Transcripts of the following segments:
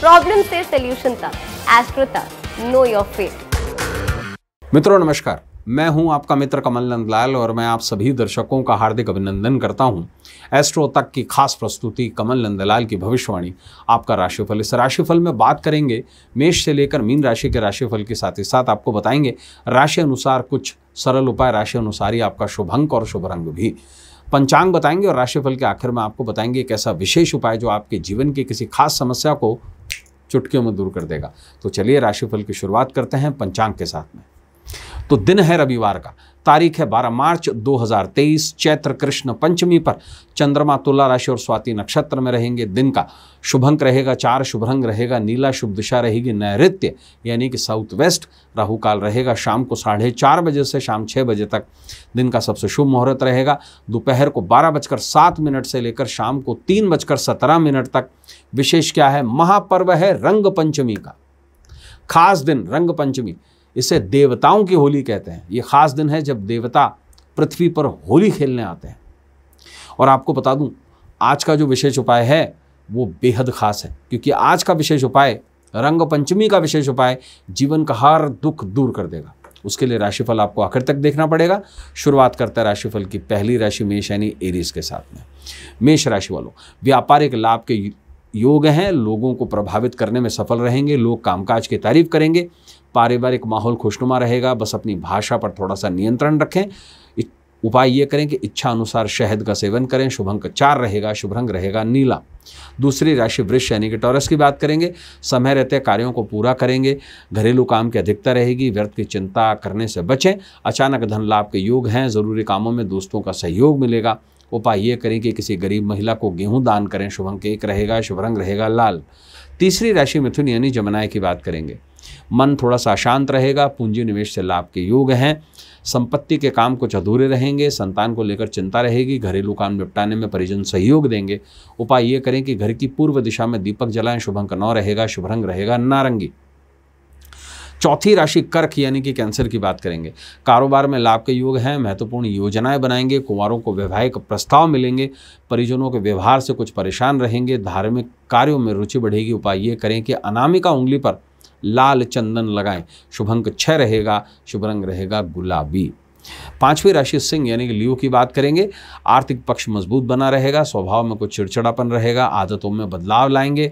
problem से solution तक astro तक नो योर फेट मित्रों नमस्कार मैं हूं आपका मित्र कमल नंद लाल और मैं आप सभी दर्शकों का हार्दिक अभिनंदन करता हूं एस्ट्रो तक की खास प्रस्तुति कमल नंद लाल की भविष्यवाणी आपका राशिफल इस राशिफल में बात करेंगे मेष से लेकर मीन राशि के राशिफल के साथ ही साथ आपको बताएंगे राशि अनुसार कुछ सरल उपाय राशि अनुसार ही आपका शुभ अंक और शुभ रंग भी पंचांग बताएंगे और राशिफल के आखिर में आपको बताएंगे एक ऐसा विशेष उपाय जो आपके जीवन की किसी खास समस्या को चुटकियों में दूर कर देगा तो चलिए राशिफल की शुरुआत करते हैं पंचांग के साथ में तो दिन है रविवार का तारीख है 12 मार्च 2023 चैत्र कृष्ण पंचमी पर चंद्रमा तुला राशि और स्वाति नक्षत्र में रहेंगे दिन का शुभंक रहेगा चार शुभ रंग रहेगा नीला शुभ दिशा रहेगी नैऋत्य यानी कि साउथ वेस्ट राहु काल रहेगा शाम को साढ़े चार बजे से शाम छः बजे तक दिन का सबसे शुभ मुहूर्त रहेगा दोपहर को बारह बजकर सात मिनट से लेकर शाम को तीन बजकर सत्रह मिनट तक विशेष क्या है महापर्व है रंग पंचमी का खास दिन रंग पंचमी इसे देवताओं की होली कहते हैं ये ख़ास दिन है जब देवता पृथ्वी पर होली खेलने आते हैं और आपको बता दूं आज का जो विशेष उपाय है वो बेहद ख़ास है क्योंकि आज का विशेष उपाय रंग पंचमी का विशेष उपाय जीवन का हर दुख दूर कर देगा उसके लिए राशिफल आपको आखिर तक देखना पड़ेगा शुरुआत करता है राशिफल की पहली राशि मेष यानी एरीज के साथ में मेष राशि वालों व्यापारिक लाभ के योग हैं लोगों को प्रभावित करने में सफल रहेंगे लोग कामकाज की तारीफ करेंगे पारिवारिक माहौल खुशनुमा रहेगा बस अपनी भाषा पर थोड़ा सा नियंत्रण रखें उपाय ये करें कि इच्छा अनुसार शहद का सेवन करें शुभ अंक चार रहेगा शुभ रंग रहेगा नीला दूसरी राशि वृक्ष यानी कि टॉरस की बात करेंगे समय रहते कार्यों को पूरा करेंगे घरेलू काम की अधिकता रहेगी व्यर्थ की चिंता करने से बचें अचानक धन लाभ के योग हैं ज़रूरी कामों में दोस्तों का सहयोग मिलेगा उपाय ये करें कि किसी गरीब महिला को गेहूं दान करें शुभ अंक एक रहेगा शुभ रंग रहेगा लाल तीसरी राशि मिथुन यानी जमुनाए की बात करेंगे मन थोड़ा सा शांत रहेगा पूंजी निवेश से लाभ के योग हैं संपत्ति के काम कुछ अधूरे रहेंगे संतान को लेकर चिंता रहेगी घरेलू काम निपटाने में परिजन सहयोग देंगे उपाय ये करें कि घर की पूर्व दिशा में दीपक जलाएं शुभ अंक नौ रहेगा शुभ रंग रहेगा नारंगी चौथी राशि कर्क यानी कि कैंसर की बात करेंगे कारोबार में लाभ के योग हैं महत्वपूर्ण योजनाएं बनाएंगे कुमारों को वैवाहिक प्रस्ताव मिलेंगे परिजनों के व्यवहार से कुछ परेशान रहेंगे धार्मिक कार्यों में रुचि बढ़ेगी उपाय ये करें कि अनामिका उंगली पर लाल चंदन लगाएं शुभ अंक छः रहेगा शुभ रंग रहेगा गुलाबी पांचवी राशि सिंह यानी कि लियो की बात करेंगे आर्थिक पक्ष मजबूत बना रहेगा स्वभाव में कुछ चिड़चिड़ापन रहेगा आदतों में बदलाव लाएंगे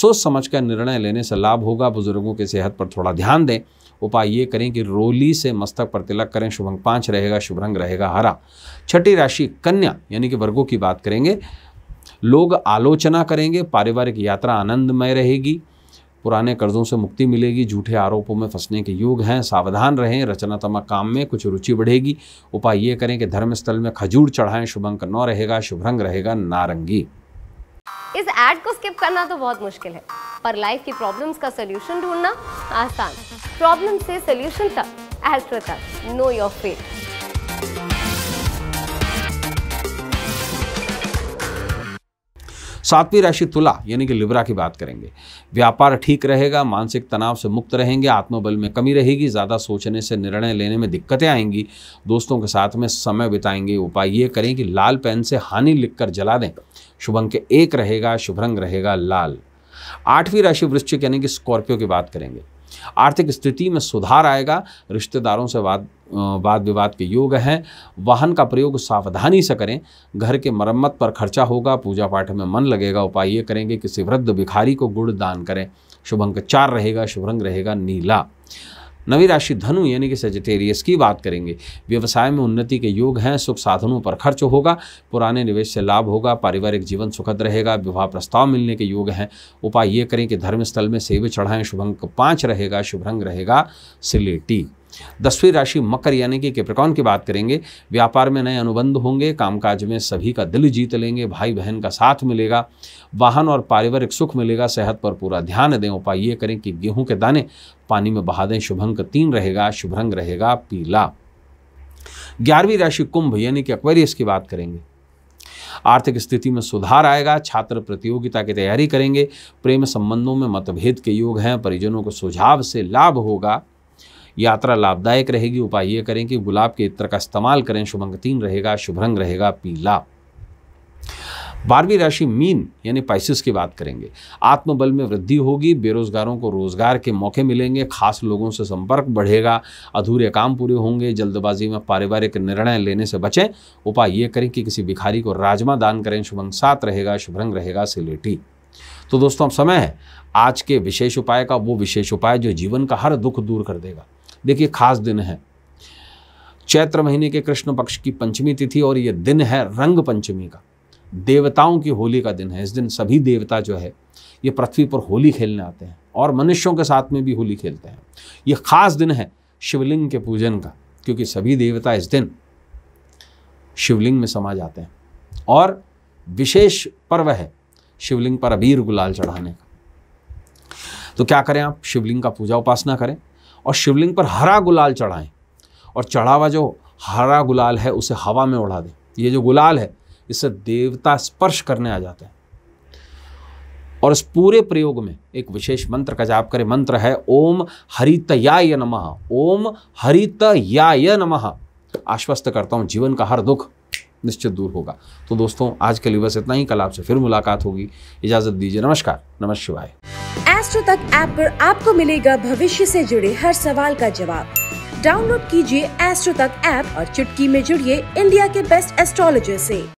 सोच समझ कर निर्णय लेने से लाभ होगा बुजुर्गों की सेहत पर थोड़ा ध्यान दें उपाय ये करें कि रोली से मस्तक पर तिलक करें शुभ अंक पाँच रहेगा शुभ रंग रहेगा हरा छठी राशि कन्या यानी कि वर्गों की बात करेंगे लोग आलोचना करेंगे पारिवारिक यात्रा आनंदमय रहेगी पुराने कर्जों से मुक्ति मिलेगी झूठे आरोपों में फंसने के योग हैं सावधान रहें रचनात्मक काम में कुछ रुचि बढ़ेगी उपाय ये करें कि स्थल में खजूर चढ़ाएं शुभ अंक न रहेगा शुभ रंग रहेगा नारंगी इस एड को स्किप करना तो बहुत मुश्किल है पर लाइफ की प्रॉब्लम्स का सोल्यूशन ढूंढना आसान प्रॉब्लम से सलूशन तक एस्ट्रो तक नो योर फेथ सातवीं राशि तुला यानी कि लिब्रा की बात करेंगे व्यापार ठीक रहेगा मानसिक तनाव से मुक्त रहेंगे आत्मबल में कमी रहेगी ज़्यादा सोचने से निर्णय लेने में दिक्कतें आएंगी दोस्तों के साथ में समय बिताएंगे उपाय ये करें कि लाल पेन से हानि लिखकर जला दें शुभ अंक एक रहेगा शुभ रंग रहेगा लाल आठवीं राशि वृश्चिक यानी कि स्कॉर्पियो की बात करेंगे आर्थिक स्थिति में सुधार आएगा रिश्तेदारों से वाद वाद विवाद के योग हैं वाहन का प्रयोग सावधानी से करें घर के मरम्मत पर खर्चा होगा पूजा पाठ में मन लगेगा उपाय ये करेंगे किसी वृद्ध भिखारी को गुड़ दान करें शुभ अंक चार रहेगा शुभ रंग रहेगा नीला नवी राशि धनु यानी कि सजिटेरियस की बात करेंगे व्यवसाय में उन्नति के योग हैं सुख साधनों पर खर्च होगा पुराने निवेश से लाभ होगा पारिवारिक जीवन सुखद रहेगा विवाह प्रस्ताव मिलने के योग हैं उपाय ये करें कि धर्मस्थल में सेवे चढ़ाएं शुभ अंक पाँच रहेगा शुभ रंग रहेगा सिलेटी दसवीं राशि मकर यानी कि केप्रिकॉन की बात करेंगे व्यापार में नए अनुबंध होंगे कामकाज में सभी का दिल जीत लेंगे भाई बहन का साथ मिलेगा वाहन और पारिवारिक सुख मिलेगा सेहत पर पूरा ध्यान दें उपाय ये करें कि गेहूं के दाने पानी में बहा दें शुभ अंक तीन रहेगा शुभ रंग रहेगा पीला ग्यारहवीं राशि कुंभ यानी कि एक्वेरियस की बात करेंगे आर्थिक स्थिति में सुधार आएगा छात्र प्रतियोगिता की तैयारी करेंगे प्रेम संबंधों में मतभेद के योग हैं परिजनों को सुझाव से लाभ होगा यात्रा लाभदायक रहेगी उपाय ये करें कि गुलाब के इत्र का इस्तेमाल करें शुभंग तीन रहेगा शुभ रंग रहेगा पीला बारहवीं राशि मीन यानी पाइसिस की बात करेंगे आत्मबल में वृद्धि होगी बेरोजगारों को रोजगार के मौके मिलेंगे खास लोगों से संपर्क बढ़ेगा अधूरे काम पूरे होंगे जल्दबाजी में पारिवारिक निर्णय लेने से बचें उपाय ये करें कि किसी भिखारी को राजमा दान करें शुभंग सात रहेगा शुभ रंग रहेगा सिलेटी तो दोस्तों अब समय है आज के विशेष उपाय का वो विशेष उपाय जो जीवन का हर दुख दूर कर देगा देखिए खास दिन है चैत्र महीने के कृष्ण पक्ष की पंचमी तिथि और ये दिन है रंग पंचमी का देवताओं की होली का दिन है इस दिन सभी देवता जो है ये पृथ्वी पर होली खेलने आते हैं और मनुष्यों के साथ में भी होली खेलते हैं ये खास दिन है शिवलिंग के पूजन का क्योंकि सभी देवता इस दिन शिवलिंग में समा जाते हैं और विशेष पर्व है शिवलिंग पर अबीर गुलाल चढ़ाने का तो क्या करें आप शिवलिंग का पूजा उपासना करें और शिवलिंग पर हरा गुलाल चढ़ाएं और चढ़ावा जो हरा गुलाल है उसे हवा में उड़ा दें ये जो गुलाल है इससे देवता स्पर्श करने आ जाते हैं और इस पूरे प्रयोग में एक विशेष मंत्र का जाप करें मंत्र है ओम हरितयाय नमः ओम हरितयाय नमः आश्वस्त करता हूँ जीवन का हर दुख निश्चित दूर होगा तो दोस्तों आज के लिए बस इतना ही कल आपसे फिर मुलाकात होगी इजाजत दीजिए नमस्कार नमः शिवाय एस्ट्रो तक ऐप पर आपको मिलेगा भविष्य से जुड़े हर सवाल का जवाब डाउनलोड कीजिए एस्ट्रो तक ऐप और चुटकी में जुड़िए इंडिया के बेस्ट एस्ट्रोलॉजर से